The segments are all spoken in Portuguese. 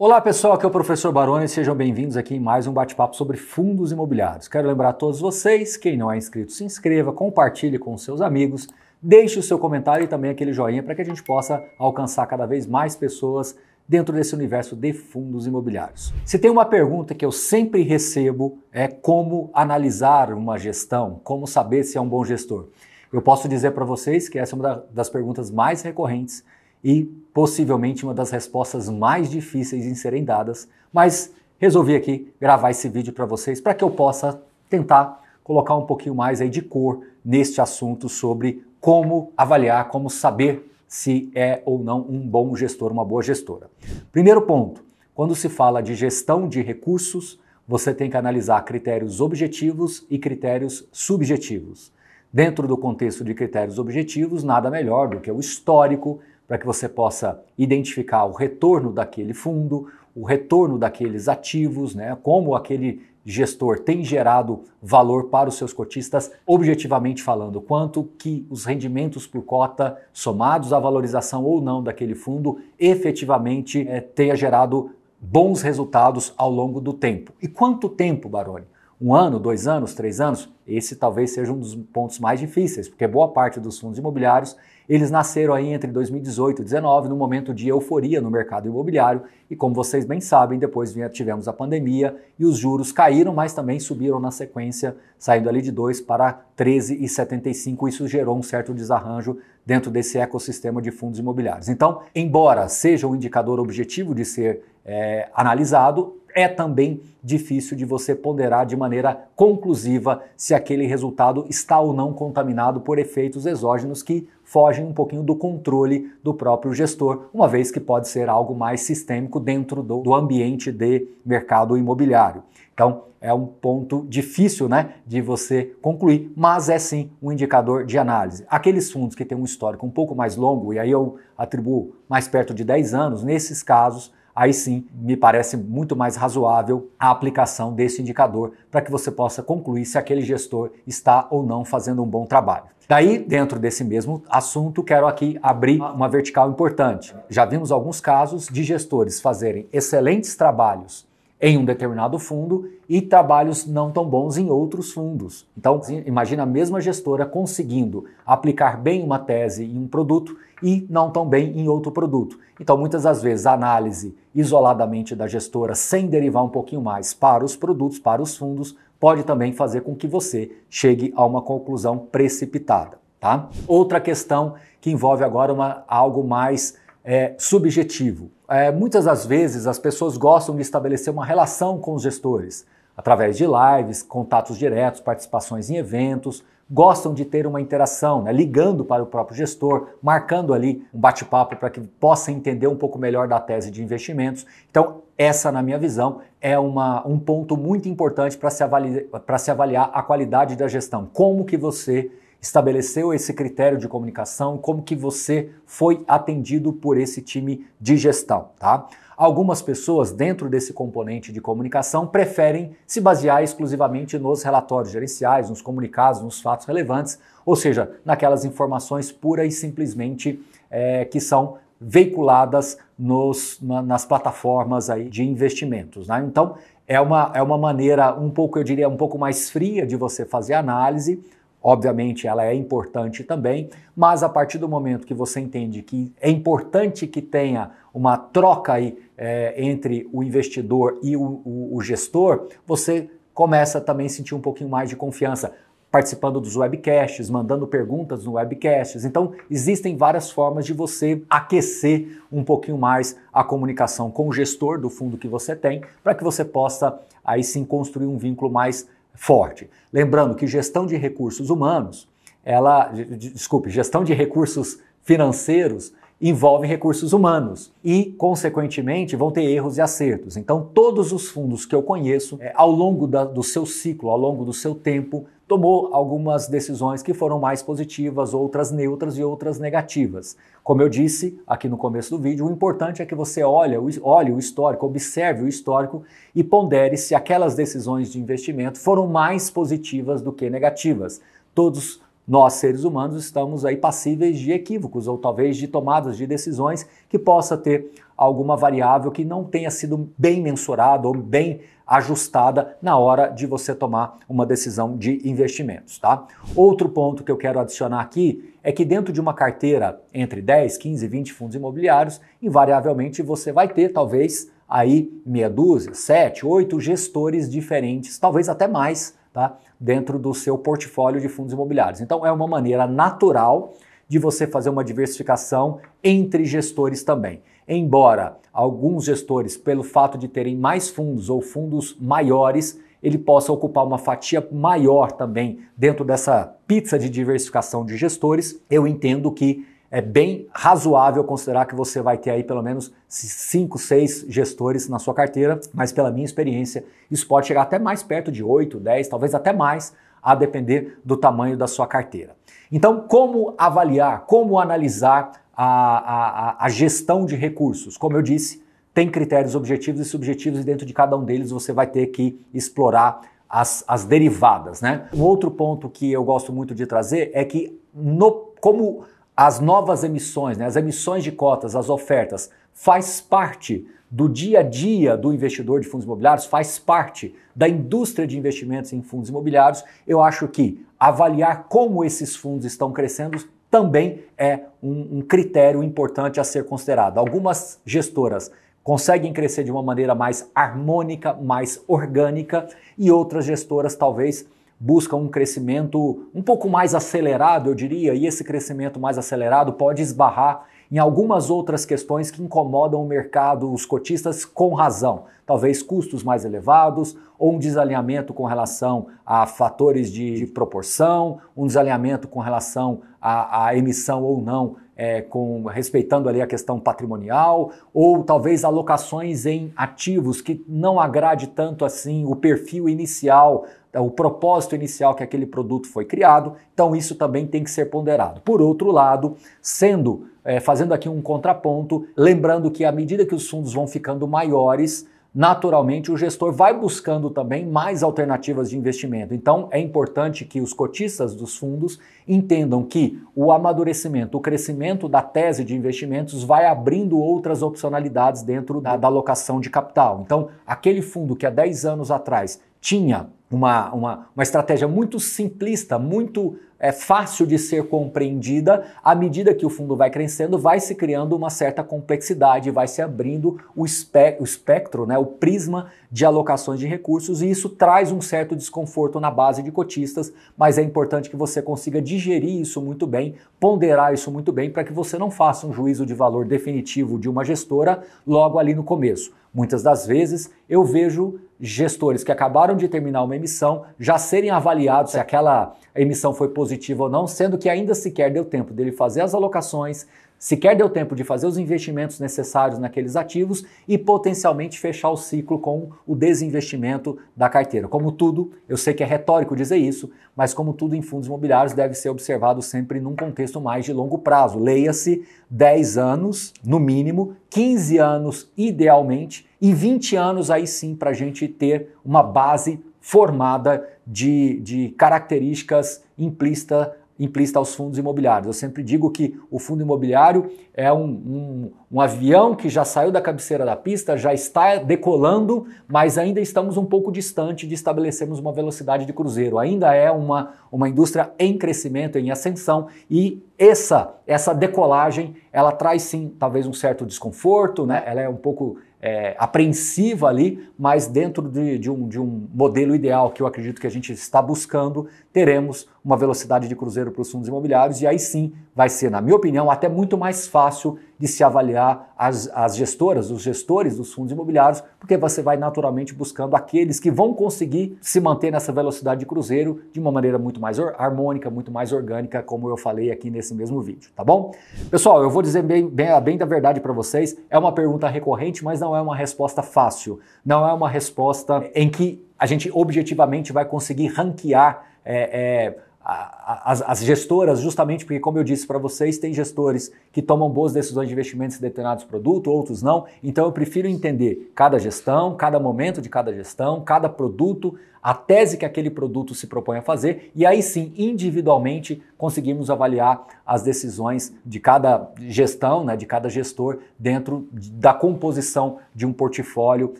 Olá pessoal, aqui é o professor Baroni, sejam bem-vindos aqui em mais um bate-papo sobre fundos imobiliários. Quero lembrar a todos vocês, quem não é inscrito, se inscreva, compartilhe com seus amigos, deixe o seu comentário e também aquele joinha para que a gente possa alcançar cada vez mais pessoas dentro desse universo de fundos imobiliários. Se tem uma pergunta que eu sempre recebo é como analisar uma gestão, como saber se é um bom gestor. Eu posso dizer para vocês que essa é uma das perguntas mais recorrentes e possivelmente uma das respostas mais difíceis em serem dadas, mas resolvi aqui gravar esse vídeo para vocês para que eu possa tentar colocar um pouquinho mais aí de cor neste assunto sobre como avaliar, como saber se é ou não um bom gestor, uma boa gestora. Primeiro ponto, quando se fala de gestão de recursos, você tem que analisar critérios objetivos e critérios subjetivos. Dentro do contexto de critérios objetivos, nada melhor do que o histórico para que você possa identificar o retorno daquele fundo, o retorno daqueles ativos, né, como aquele gestor tem gerado valor para os seus cotistas, objetivamente falando, quanto que os rendimentos por cota, somados à valorização ou não daquele fundo, efetivamente é, tenha gerado bons resultados ao longo do tempo. E quanto tempo, Baroni? um ano, dois anos, três anos, esse talvez seja um dos pontos mais difíceis, porque boa parte dos fundos imobiliários, eles nasceram aí entre 2018 e 2019, num momento de euforia no mercado imobiliário, e como vocês bem sabem, depois tivemos a pandemia e os juros caíram, mas também subiram na sequência, saindo ali de 2 para 13,75, isso gerou um certo desarranjo dentro desse ecossistema de fundos imobiliários. Então, embora seja um indicador objetivo de ser é, analisado, é também difícil de você ponderar de maneira conclusiva se aquele resultado está ou não contaminado por efeitos exógenos que fogem um pouquinho do controle do próprio gestor, uma vez que pode ser algo mais sistêmico dentro do, do ambiente de mercado imobiliário. Então, é um ponto difícil né, de você concluir, mas é sim um indicador de análise. Aqueles fundos que têm um histórico um pouco mais longo, e aí eu atribuo mais perto de 10 anos, nesses casos aí sim me parece muito mais razoável a aplicação desse indicador para que você possa concluir se aquele gestor está ou não fazendo um bom trabalho. Daí, dentro desse mesmo assunto, quero aqui abrir uma vertical importante. Já vimos alguns casos de gestores fazerem excelentes trabalhos em um determinado fundo e trabalhos não tão bons em outros fundos. Então, imagina a mesma gestora conseguindo aplicar bem uma tese em um produto e não tão bem em outro produto. Então, muitas das vezes, a análise isoladamente da gestora, sem derivar um pouquinho mais para os produtos, para os fundos, pode também fazer com que você chegue a uma conclusão precipitada. Tá? Outra questão que envolve agora uma, algo mais é, subjetivo. É, muitas das vezes as pessoas gostam de estabelecer uma relação com os gestores, através de lives, contatos diretos, participações em eventos, gostam de ter uma interação, né, ligando para o próprio gestor, marcando ali um bate-papo para que possa entender um pouco melhor da tese de investimentos. Então, essa, na minha visão, é uma, um ponto muito importante para se, avali se avaliar a qualidade da gestão. Como que você estabeleceu esse critério de comunicação, como que você foi atendido por esse time de gestão, tá? Algumas pessoas dentro desse componente de comunicação preferem se basear exclusivamente nos relatórios gerenciais, nos comunicados, nos fatos relevantes, ou seja, naquelas informações pura e simplesmente é, que são veiculadas nos, na, nas plataformas aí de investimentos. Né? Então, é uma, é uma maneira um pouco, eu diria, um pouco mais fria de você fazer análise, Obviamente, ela é importante também, mas a partir do momento que você entende que é importante que tenha uma troca aí, é, entre o investidor e o, o, o gestor, você começa também a sentir um pouquinho mais de confiança participando dos webcasts, mandando perguntas no webcasts. Então, existem várias formas de você aquecer um pouquinho mais a comunicação com o gestor do fundo que você tem, para que você possa aí sim construir um vínculo mais forte. Lembrando que gestão de recursos humanos, ela, desculpe, gestão de recursos financeiros envolve recursos humanos e, consequentemente, vão ter erros e acertos. Então, todos os fundos que eu conheço, é, ao longo da, do seu ciclo, ao longo do seu tempo, tomou algumas decisões que foram mais positivas, outras neutras e outras negativas. Como eu disse aqui no começo do vídeo, o importante é que você olhe, olhe o histórico, observe o histórico e pondere se aquelas decisões de investimento foram mais positivas do que negativas. Todos nós, seres humanos, estamos aí passíveis de equívocos ou talvez de tomadas de decisões que possa ter alguma variável que não tenha sido bem mensurada ou bem ajustada na hora de você tomar uma decisão de investimentos, tá? Outro ponto que eu quero adicionar aqui é que dentro de uma carteira entre 10, 15, 20 fundos imobiliários, invariavelmente você vai ter talvez aí meia dúzia, sete, oito gestores diferentes, talvez até mais, tá? Dentro do seu portfólio de fundos imobiliários. Então é uma maneira natural de você fazer uma diversificação entre gestores também. Embora alguns gestores, pelo fato de terem mais fundos ou fundos maiores, ele possa ocupar uma fatia maior também dentro dessa pizza de diversificação de gestores, eu entendo que é bem razoável considerar que você vai ter aí pelo menos 5, 6 gestores na sua carteira, mas pela minha experiência, isso pode chegar até mais perto de 8, 10, talvez até mais, a depender do tamanho da sua carteira. Então, como avaliar, como analisar a, a, a gestão de recursos. Como eu disse, tem critérios objetivos e subjetivos, e dentro de cada um deles você vai ter que explorar as, as derivadas. Né? Um outro ponto que eu gosto muito de trazer é que, no, como as novas emissões, né, as emissões de cotas, as ofertas, faz parte do dia a dia do investidor de fundos imobiliários, faz parte da indústria de investimentos em fundos imobiliários. Eu acho que avaliar como esses fundos estão crescendo também é um, um critério importante a ser considerado. Algumas gestoras conseguem crescer de uma maneira mais harmônica, mais orgânica, e outras gestoras talvez buscam um crescimento um pouco mais acelerado, eu diria, e esse crescimento mais acelerado pode esbarrar em algumas outras questões que incomodam o mercado, os cotistas com razão. Talvez custos mais elevados, ou um desalinhamento com relação a fatores de, de proporção, um desalinhamento com relação à emissão ou não é, com, respeitando ali a questão patrimonial, ou talvez alocações em ativos que não agrade tanto assim o perfil inicial, o propósito inicial que aquele produto foi criado. Então isso também tem que ser ponderado. Por outro lado, sendo é, fazendo aqui um contraponto, lembrando que à medida que os fundos vão ficando maiores, naturalmente o gestor vai buscando também mais alternativas de investimento. Então, é importante que os cotistas dos fundos entendam que o amadurecimento, o crescimento da tese de investimentos vai abrindo outras opcionalidades dentro da, da alocação de capital. Então, aquele fundo que há 10 anos atrás tinha uma, uma, uma estratégia muito simplista, muito é fácil de ser compreendida, à medida que o fundo vai crescendo, vai se criando uma certa complexidade, vai se abrindo o, espe o espectro, né, o prisma de alocações de recursos e isso traz um certo desconforto na base de cotistas, mas é importante que você consiga digerir isso muito bem, ponderar isso muito bem para que você não faça um juízo de valor definitivo de uma gestora logo ali no começo. Muitas das vezes eu vejo gestores que acabaram de terminar uma emissão já serem avaliados se aquela emissão foi positiva ou não, sendo que ainda sequer deu tempo dele fazer as alocações, Sequer deu tempo de fazer os investimentos necessários naqueles ativos e potencialmente fechar o ciclo com o desinvestimento da carteira. Como tudo, eu sei que é retórico dizer isso, mas como tudo em fundos imobiliários deve ser observado sempre num contexto mais de longo prazo. Leia-se 10 anos, no mínimo, 15 anos, idealmente, e 20 anos aí sim para a gente ter uma base formada de, de características implícita implícita aos fundos imobiliários. Eu sempre digo que o fundo imobiliário é um, um, um, avião que já saiu da cabeceira da pista, já está decolando, mas ainda estamos um pouco distante de estabelecermos uma velocidade de cruzeiro. Ainda é uma, uma indústria em crescimento, em ascensão, e essa, essa decolagem, ela traz sim, talvez um certo desconforto, né? ela é um pouco é, apreensiva ali, mas dentro de, de, um, de um modelo ideal que eu acredito que a gente está buscando, teremos uma velocidade de cruzeiro para os fundos imobiliários e aí sim vai ser, na minha opinião, até muito mais fácil de se avaliar as, as gestoras, os gestores dos fundos imobiliários, porque você vai naturalmente buscando aqueles que vão conseguir se manter nessa velocidade de cruzeiro de uma maneira muito mais harmônica, muito mais orgânica, como eu falei aqui nesse mesmo vídeo, tá bom? Pessoal, eu vou dizer bem, bem, bem da verdade para vocês, é uma pergunta recorrente, mas não é uma resposta fácil, não é uma resposta em que a gente objetivamente vai conseguir ranquear é, é, as, as, gestoras, justamente porque, como eu disse para vocês, tem gestores que tomam boas decisões de investimentos em determinados produtos, outros não. Então eu prefiro entender cada gestão, cada momento de cada gestão, cada produto, a tese que aquele produto se propõe a fazer, e aí sim, individualmente, conseguimos avaliar as decisões de cada gestão, né, de cada gestor, dentro da composição de um portfólio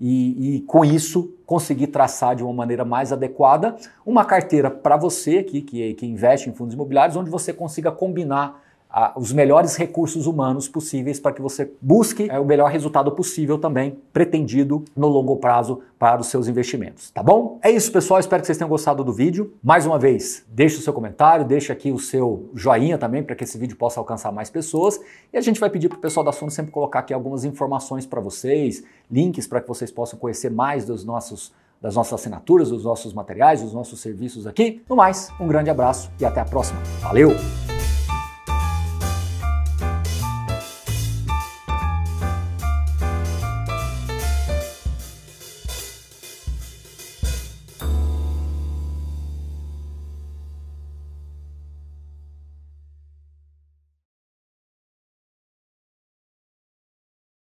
e, e com isso conseguir traçar de uma maneira mais adequada uma carteira para você aqui, que, é, que investe em fundos imobiliários, onde você consiga combinar a, os melhores recursos humanos possíveis para que você busque é, o melhor resultado possível também pretendido no longo prazo para os seus investimentos, tá bom? É isso, pessoal. Espero que vocês tenham gostado do vídeo. Mais uma vez, deixe o seu comentário, deixe aqui o seu joinha também para que esse vídeo possa alcançar mais pessoas. E a gente vai pedir para o pessoal da Suno sempre colocar aqui algumas informações para vocês, links para que vocês possam conhecer mais dos nossos das nossas assinaturas, dos nossos materiais, dos nossos serviços aqui. No mais, um grande abraço e até a próxima. Valeu!